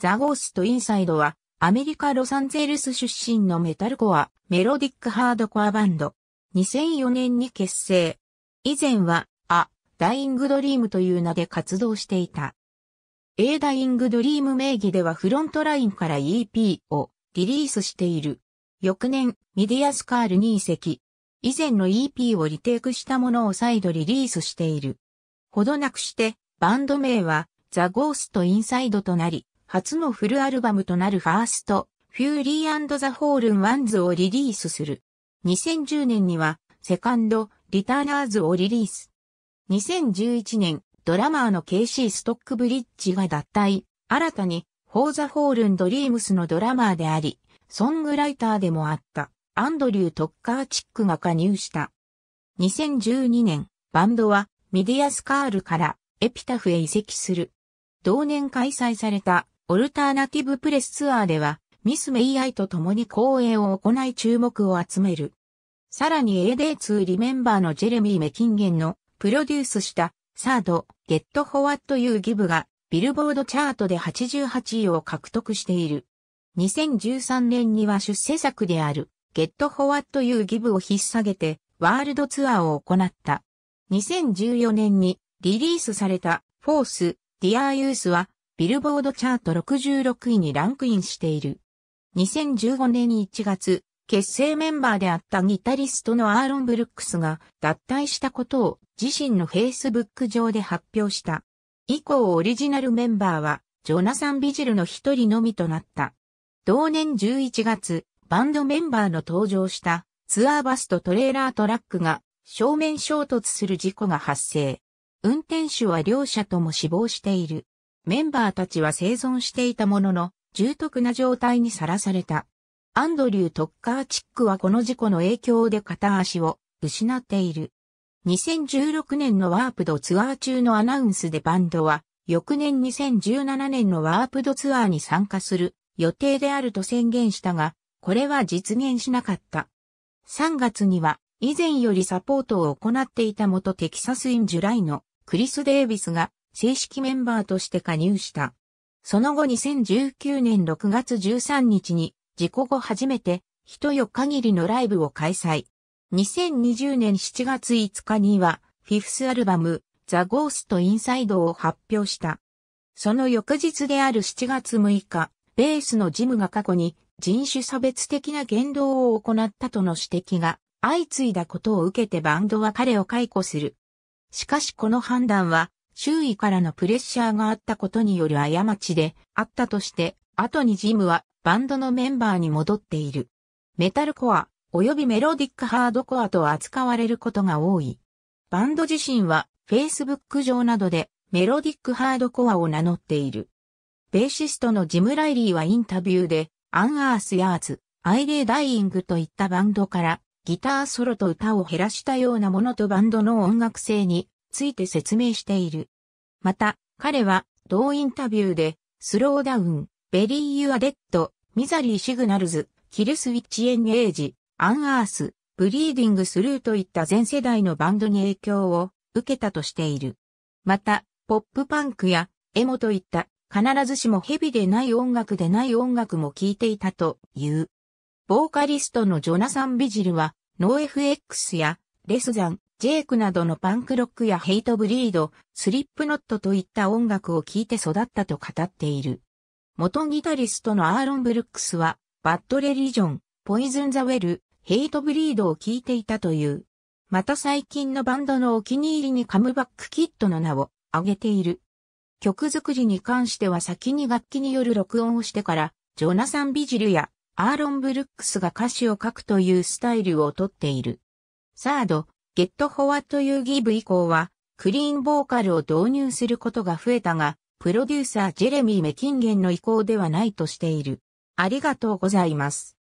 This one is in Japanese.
ザ・ゴースト・インサイドは、アメリカ・ロサンゼルス出身のメタルコア、メロディック・ハードコアバンド。2004年に結成。以前は、ア・ダイイング・ドリームという名で活動していた。A ダイイング・ドリーム名義ではフロントラインから EP をリリースしている。翌年、ミディアスカールに移籍。以前の EP をリテイクしたものを再度リリースしている。ほどなくして、バンド名は、ザ・ゴースト・インサイドとなり、初のフルアルバムとなるファースト、フューリーザ・ホールン・ワンズをリリースする。2010年には、セカンド、リターナーズをリリース。2011年、ドラマーの KC ストックブリッジが脱退、新たに、フォーザ・ホールン・ドリームスのドラマーであり、ソングライターでもあった、アンドリュー・トッカーチックが加入した。2012年、バンドは、ミディアスカールから、エピタフへ移籍する。同年開催されたオルターナティブプレスツアーでは、ミス・メイアイと共に公演を行い注目を集める。さらに AD2 リメンバーのジェレミー・メキンゲンのプロデュースしたサード、ゲット・フォワット・ユー・ギブがビルボードチャートで88位を獲得している。2013年には出世作であるゲット・フォワット・ユー・ギブを引っ提げてワールドツアーを行った。2014年にリリースされたフォース・ディアユースはビルボードチャート66位にランクインしている。2015年1月、結成メンバーであったギタリストのアーロン・ブルックスが脱退したことを自身のフェイスブック上で発表した。以降オリジナルメンバーはジョナサン・ビジルの一人のみとなった。同年11月、バンドメンバーの登場したツアーバスとトレーラートラックが正面衝突する事故が発生。運転手は両者とも死亡している。メンバーたちは生存していたものの、重篤な状態にさらされた。アンドリュー・トッカーチックはこの事故の影響で片足を失っている。2016年のワープドツアー中のアナウンスでバンドは、翌年2017年のワープドツアーに参加する予定であると宣言したが、これは実現しなかった。3月には、以前よりサポートを行っていた元テキサスインジュライのクリス・デイビスが正式メンバーとして加入した。その後2019年6月13日に、事故後初めて、人よ限りのライブを開催。2020年7月5日には、フィフスアルバム、ザ・ゴースト・インサイドを発表した。その翌日である7月6日、ベースのジムが過去に人種差別的な言動を行ったとの指摘が相次いだことを受けてバンドは彼を解雇する。しかしこの判断は周囲からのプレッシャーがあったことによる過ちであったとして、後にジムはバンドのメンバーに戻っている。メタルコア、及びメロディックハードコアと扱われることが多い。バンド自身は Facebook 上などでメロディックハードコアを名乗っている。ベーシストのジム・ライリーはインタビューで、アン・アース・ヤーズ、アイレイ・ダイイングといったバンドから、ギターソロと歌を減らしたようなものとバンドの音楽性について説明している。また、彼は同インタビューで、スローダウン、ベリー・ユア・デッド、ミザリー・シグナルズ、キルス・ウィッチ・エン・エージ、アン・アース、ブリーディング・スルーといった全世代のバンドに影響を受けたとしている。また、ポップパンクやエモといった必ずしもヘビでない音楽でない音楽も聴いていたという。ボーカリストのジョナサン・ビジルは、ノー FX やレスザン、ジェイクなどのパンクロックやヘイトブリード、スリップノットといった音楽を聴いて育ったと語っている。元ギタリストのアーロン・ブルックスは、バッド・レリジョン、ポイズン・ザ・ウェル、ヘイトブリードを聴いていたという。また最近のバンドのお気に入りにカムバック・キットの名を挙げている。曲作りに関しては先に楽器による録音をしてから、ジョナサン・ビジルやアーロン・ブルックスが歌詞を書くというスタイルをとっている。サード、ゲットフォワットユーギブ以降は、クリーンボーカルを導入することが増えたが、プロデューサージェレミー・メキンゲンの意向ではないとしている。ありがとうございます。